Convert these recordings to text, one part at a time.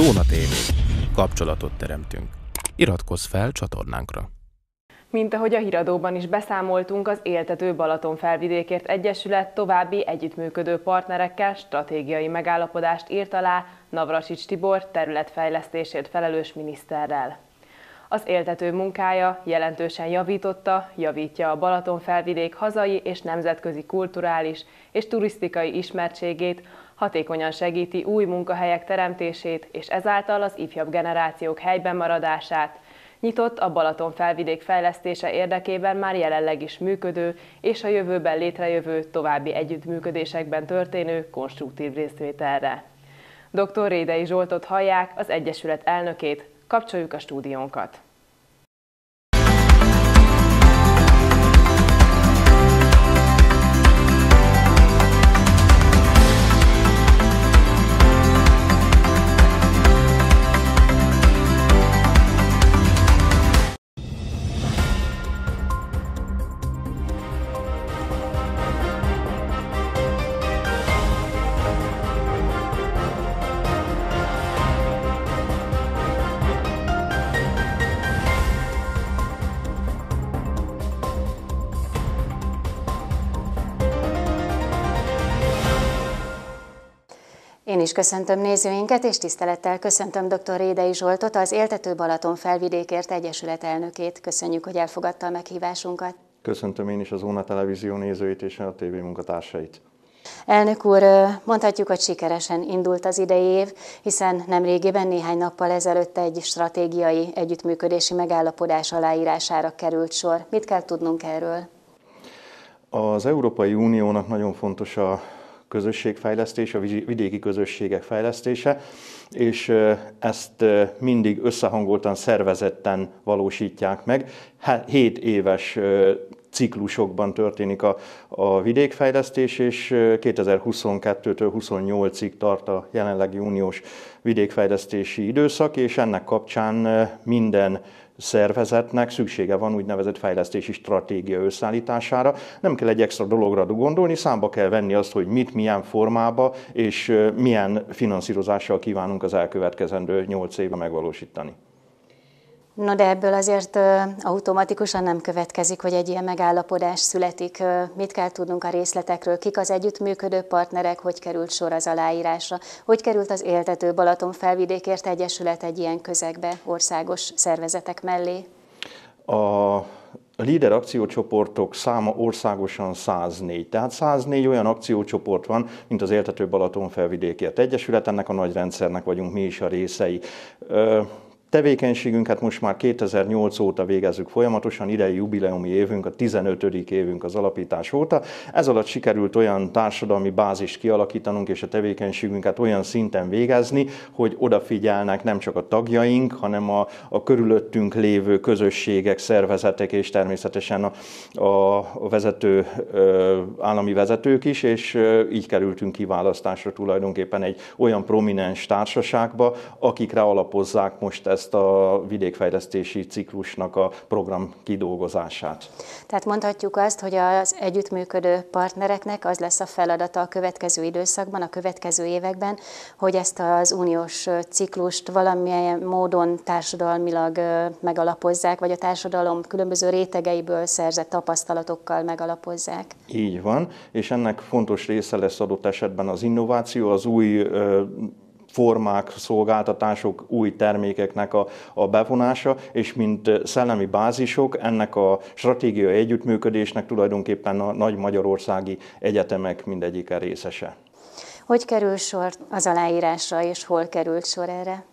Zóna TV. Kapcsolatot teremtünk. Iratkozz fel csatornánkra! Mint ahogy a híradóban is beszámoltunk, az Éltető Balaton Felvidékért Egyesület további együttműködő partnerekkel stratégiai megállapodást írt alá Navrasics Tibor területfejlesztésért felelős miniszterrel. Az éltető munkája jelentősen javította, javítja a Balaton felvidék hazai és nemzetközi kulturális és turisztikai ismertségét, hatékonyan segíti új munkahelyek teremtését és ezáltal az ifjabb generációk helyben maradását, nyitott a Balaton felvidék fejlesztése érdekében már jelenleg is működő és a jövőben létrejövő további együttműködésekben történő konstruktív részvételre. Dr. Rédei Zsoltot hallják, az Egyesület elnökét, kapcsoljuk a stúdiónkat! Én is köszöntöm nézőinket, és tisztelettel köszöntöm dr. Rédei Zsoltot, az Éltető Balaton Felvidékért Egyesület elnökét. Köszönjük, hogy elfogadta a meghívásunkat. Köszöntöm én is az Óna Televízió nézőit és a TV munkatársait. Elnök úr, mondhatjuk, hogy sikeresen indult az idei év, hiszen nemrégiben néhány nappal ezelőtt egy stratégiai együttműködési megállapodás aláírására került sor. Mit kell tudnunk erről? Az Európai Uniónak nagyon fontos a közösségfejlesztés, a vidéki közösségek fejlesztése, és ezt mindig összehangoltan, szervezetten valósítják meg. 7 éves ciklusokban történik a, a vidékfejlesztés, és 2022-től 28-ig tart a jelenlegi uniós vidékfejlesztési időszak, és ennek kapcsán minden szervezetnek szüksége van úgynevezett fejlesztési stratégia összeállítására. Nem kell egy extra dologra gondolni, számba kell venni azt, hogy mit, milyen formába és milyen finanszírozással kívánunk az elkövetkezendő 8 évben megvalósítani. No de ebből azért automatikusan nem következik, hogy egy ilyen megállapodás születik. Mit kell tudnunk a részletekről? Kik az együttműködő partnerek? Hogy került sor az aláírásra? Hogy került az éltető Balaton felvidékért egyesület egy ilyen közegbe országos szervezetek mellé? A líder akciócsoportok száma országosan 104. Tehát 104 olyan akciócsoport van, mint az Éltető Balaton felvidékért egyesület, ennek a nagy rendszernek vagyunk mi is a részei tevékenységünket hát most már 2008 óta végezzük folyamatosan, idei jubileumi évünk, a 15. évünk az alapítás óta. Ez alatt sikerült olyan társadalmi bázist kialakítanunk, és a tevékenységünket olyan szinten végezni, hogy odafigyelnek nem csak a tagjaink, hanem a, a körülöttünk lévő közösségek, szervezetek, és természetesen a, a vezető, állami vezetők is, és így kerültünk kiválasztásra tulajdonképpen egy olyan prominens társaságba, akikre alapozzák most ezt ezt a vidékfejlesztési ciklusnak a program kidolgozását. Tehát mondhatjuk azt, hogy az együttműködő partnereknek az lesz a feladata a következő időszakban, a következő években, hogy ezt az uniós ciklust valamilyen módon társadalmilag megalapozzák, vagy a társadalom különböző rétegeiből szerzett tapasztalatokkal megalapozzák. Így van, és ennek fontos része lesz adott esetben az innováció, az új formák, szolgáltatások, új termékeknek a, a bevonása, és mint eh, szellemi bázisok ennek a stratégiai együttműködésnek tulajdonképpen a nagy magyarországi egyetemek mindegyike részese. Hogy kerül sor az aláírásra, és hol került sor erre?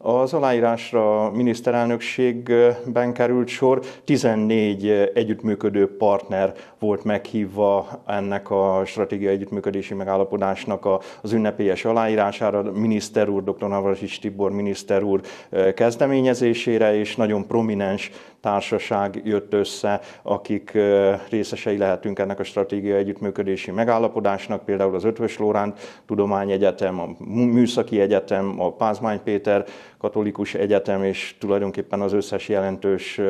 Az aláírásra a miniszterelnökségben került sor, 14 együttműködő partner volt meghívva ennek a stratégiai együttműködési megállapodásnak az ünnepélyes aláírására, miniszter úr, dr. Navarasics Tibor miniszter úr eh, kezdeményezésére, és nagyon prominens társaság jött össze, akik részesei lehetünk ennek a stratégia együttműködési megállapodásnak, például az Ötvös Lóránt Tudományegyetem, a Műszaki Egyetem, a Pázmány Péter Katolikus Egyetem, és tulajdonképpen az összes jelentős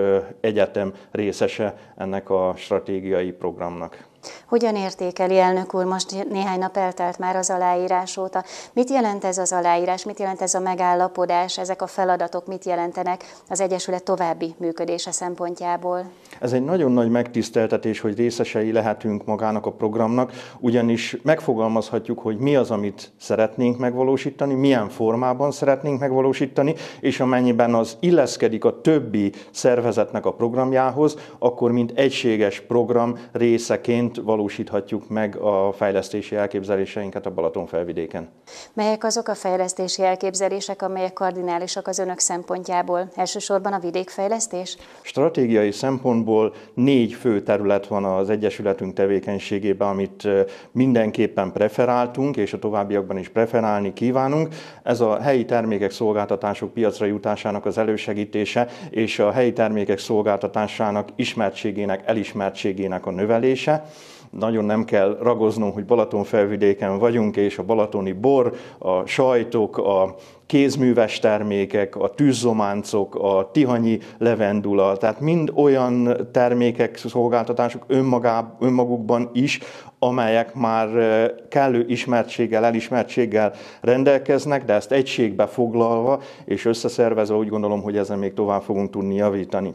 egyetem részese ennek a stratégiai programnak. Hogyan értékeli elnök úr? Most néhány nap eltelt már az aláírás óta. Mit jelent ez az aláírás? Mit jelent ez a megállapodás? Ezek a feladatok mit jelentenek az Egyesület további működése szempontjából? Ez egy nagyon nagy megtiszteltetés, hogy részesei lehetünk magának a programnak, ugyanis megfogalmazhatjuk, hogy mi az, amit szeretnénk megvalósítani, milyen formában szeretnénk megvalósítani, és amennyiben az illeszkedik a többi szervezetnek a programjához, akkor mint egységes program részeként mint valósíthatjuk meg a fejlesztési elképzeléseinket a Balaton felvidéken. Melyek azok a fejlesztési elképzelések, amelyek kardinálisak az önök szempontjából? Elsősorban a vidékfejlesztés? Stratégiai szempontból négy fő terület van az Egyesületünk tevékenységében, amit mindenképpen preferáltunk, és a továbbiakban is preferálni kívánunk. Ez a helyi termékek szolgáltatások piacra jutásának az elősegítése, és a helyi termékek szolgáltatásának ismertségének, elismertségének a növelése, nagyon nem kell ragoznom, hogy Balaton-felvidéken vagyunk, és a balatoni bor, a sajtok, a kézműves termékek, a tűzzománcok, a tihanyi levendula, tehát mind olyan termékek, szolgáltatások önmagá, önmagukban is, amelyek már eh, kellő ismertséggel, elismertséggel rendelkeznek, de ezt egységbe foglalva és összeszervezve úgy gondolom, hogy ezen még tovább fogunk tudni javítani.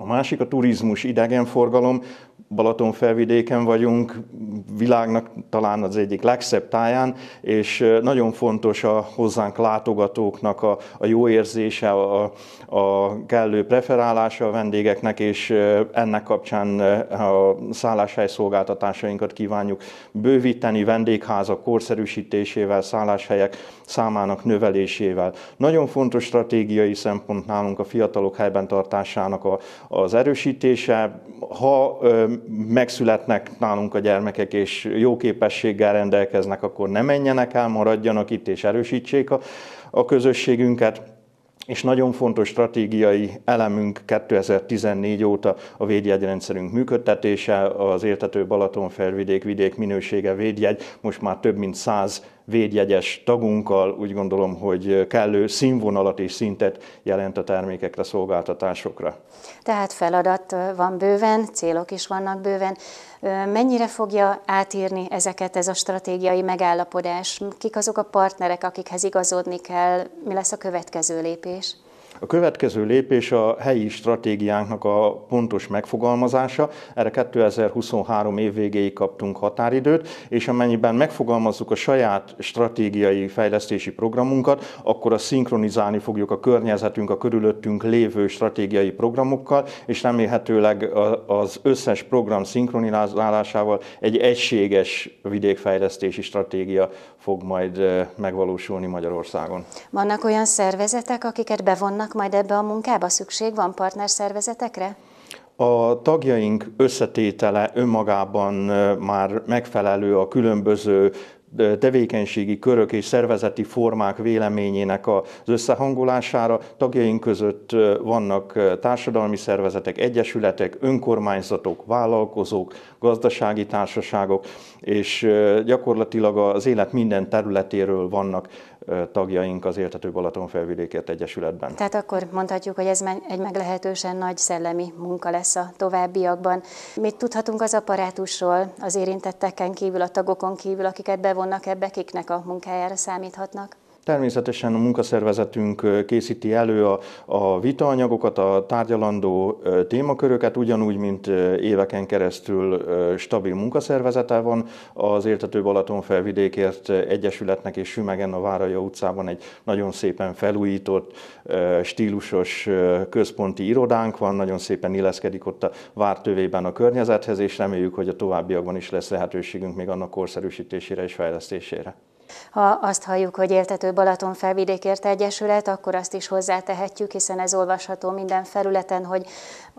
A másik a turizmus, idegenforgalom. Balaton felvidéken vagyunk, világnak talán az egyik legszebb táján, és nagyon fontos a hozzánk látogatóknak a, a jó érzése, a, a kellő preferálása a vendégeknek, és ennek kapcsán a szálláshely szolgáltatásainkat kívánjuk bővíteni, vendégházak korszerűsítésével, szálláshelyek számának növelésével. Nagyon fontos stratégiai szempont nálunk a fiatalok helyben tartásának a, az erősítése. Ha ö, megszületnek nálunk a gyermekek, és jó képességgel rendelkeznek, akkor ne menjenek el, maradjanak itt, és erősítsék a, a közösségünket és nagyon fontos stratégiai elemünk 2014 óta a védjegyrendszerünk működtetése, az Éltető Balaton felvidék vidék minősége védjegy, most már több mint 100 védjegyes tagunkkal. Úgy gondolom, hogy kellő színvonalat és szintet jelent a termékekre, szolgáltatásokra. Tehát feladat van bőven, célok is vannak bőven. Mennyire fogja átírni ezeket ez a stratégiai megállapodás? Kik azok a partnerek, akikhez igazodni kell? Mi lesz a következő lépés? A következő lépés a helyi stratégiánknak a pontos megfogalmazása. Erre 2023 év végéig kaptunk határidőt, és amennyiben megfogalmazzuk a saját stratégiai fejlesztési programunkat, akkor a szinkronizálni fogjuk a környezetünk, a körülöttünk lévő stratégiai programokkal, és remélhetőleg az összes program szinkronizálásával egy egységes vidékfejlesztési stratégia fog majd megvalósulni Magyarországon. Vannak olyan szervezetek, akiket bevonnak majd ebbe a munkába? Szükség van partnerszervezetekre? A tagjaink összetétele önmagában már megfelelő a különböző tevékenységi körök és szervezeti formák véleményének az összehangolására. Tagjaink között vannak társadalmi szervezetek, egyesületek, önkormányzatok, vállalkozók, gazdasági társaságok, és gyakorlatilag az élet minden területéről vannak tagjaink az Éltető Balaton Felvidékért Egyesületben. Tehát akkor mondhatjuk, hogy ez egy meglehetősen nagy szellemi munka lesz a továbbiakban. Mit tudhatunk az apparátusról, az érintetteken kívül, a tagokon kívül, akiket bevonnak ebbe, kiknek a munkájára számíthatnak? Természetesen a munkaszervezetünk készíti elő a, a vitaanyagokat, a tárgyalandó témaköröket, ugyanúgy, mint éveken keresztül stabil munkaszervezete van az Értető Balaton felvidékért Egyesületnek és Sümegen a Váraja utcában egy nagyon szépen felújított, stílusos központi irodánk van, nagyon szépen illeszkedik ott a vártövében a környezethez, és reméljük, hogy a továbbiakban is lesz lehetőségünk még annak korszerűsítésére és fejlesztésére. Ha azt halljuk, hogy éltető Balaton felvidékért egyesület, akkor azt is hozzátehetjük, hiszen ez olvasható minden felületen, hogy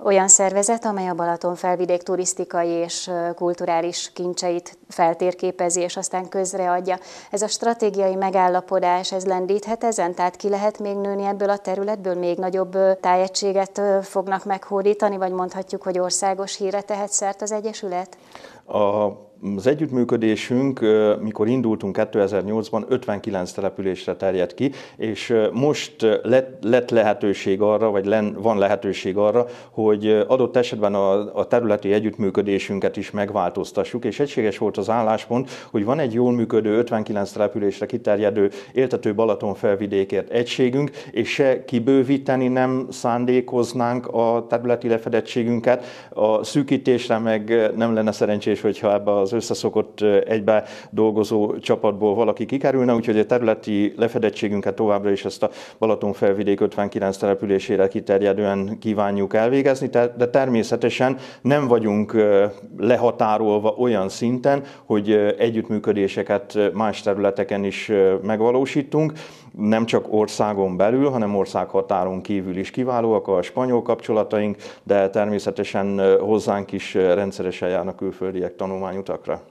olyan szervezet, amely a Balaton felvidék turisztikai és kulturális kincseit feltérképezi, és aztán közreadja. Ez a stratégiai megállapodás, ez lendíthet ezen? Tehát ki lehet még nőni ebből a területből? Még nagyobb tájegységet fognak meghódítani, vagy mondhatjuk, hogy országos híre tehet szert az Egyesület? A az együttműködésünk, mikor indultunk 2008-ban, 59 településre terjedt ki, és most lett, lett lehetőség arra, vagy len, van lehetőség arra, hogy adott esetben a, a területi együttműködésünket is megváltoztassuk, és egységes volt az álláspont, hogy van egy jól működő 59 településre kiterjedő éltető Balaton felvidékért egységünk, és se kibővíteni nem szándékoznánk a területi lefedettségünket, a szűkítésre meg nem lenne szerencsés, hogyha ebbe az az összeszokott egybe dolgozó csapatból valaki kikerülne, úgyhogy a területi lefedettségünket továbbra is ezt a Balaton felvidék 59 településére kiterjedően kívánjuk elvégezni, de természetesen nem vagyunk lehatárolva olyan szinten, hogy együttműködéseket más területeken is megvalósítunk nem csak országon belül, hanem országhatáron kívül is kiválóak a spanyol kapcsolataink, de természetesen hozzánk is rendszeresen járnak külföldiek tanulmányutakra.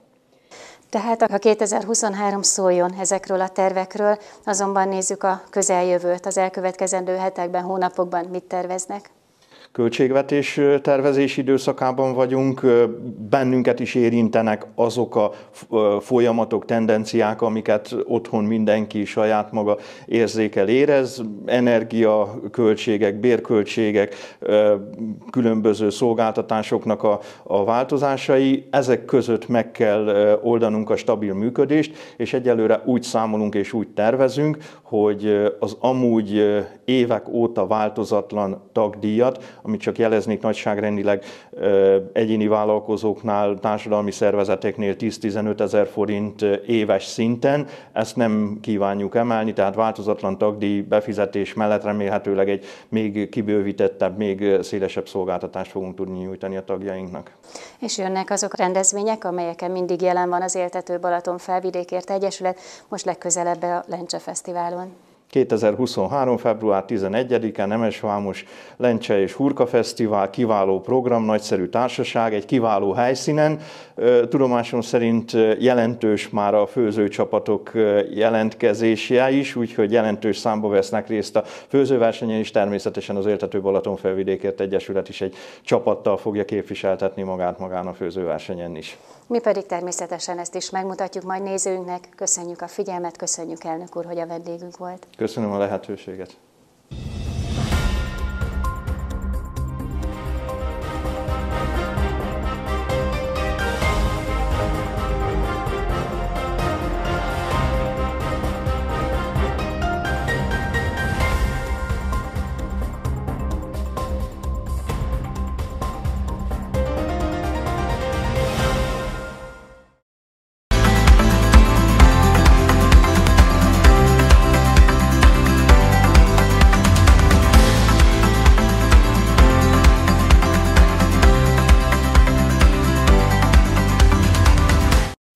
Tehát a 2023 szóljon ezekről a tervekről, azonban nézzük a közeljövőt, az elkövetkezendő hetekben, hónapokban mit terveznek költségvetés tervezés időszakában vagyunk, bennünket is érintenek azok a folyamatok, tendenciák, amiket otthon mindenki saját maga érzékel, érez, energiaköltségek, bérköltségek, különböző szolgáltatásoknak a, a változásai, ezek között meg kell oldanunk a stabil működést, és egyelőre úgy számolunk és úgy tervezünk, hogy az amúgy évek óta változatlan tagdíjat, amit csak jeleznék nagyságrendileg, egyéni vállalkozóknál, társadalmi szervezeteknél 10-15 ezer forint éves szinten. Ezt nem kívánjuk emelni, tehát változatlan tagdíj befizetés mellett remélhetőleg egy még kibővítettebb, még szélesebb szolgáltatást fogunk tudni nyújtani a tagjainknak. És jönnek azok a rendezvények, amelyeken mindig jelen van az Éltető Balaton Felvidékért Egyesület, most legközelebb a Lencse Fesztiválon. 2023. február 11 Nemes Vámos Lencse és Hurka Fesztivál, kiváló program, nagyszerű társaság, egy kiváló helyszínen. Tudomásom szerint jelentős már a főzőcsapatok jelentkezése is, úgyhogy jelentős számba vesznek részt a főzőversenyen, is természetesen az Éltető Balaton felvidékért Egyesület is egy csapattal fogja képviseltetni magát magán a főzőversenyen is. Mi pedig természetesen ezt is megmutatjuk majd nézőinknek. Köszönjük a figyelmet, köszönjük elnök úr, hogy a vendégünk volt. Köszönöm a lehetőséget.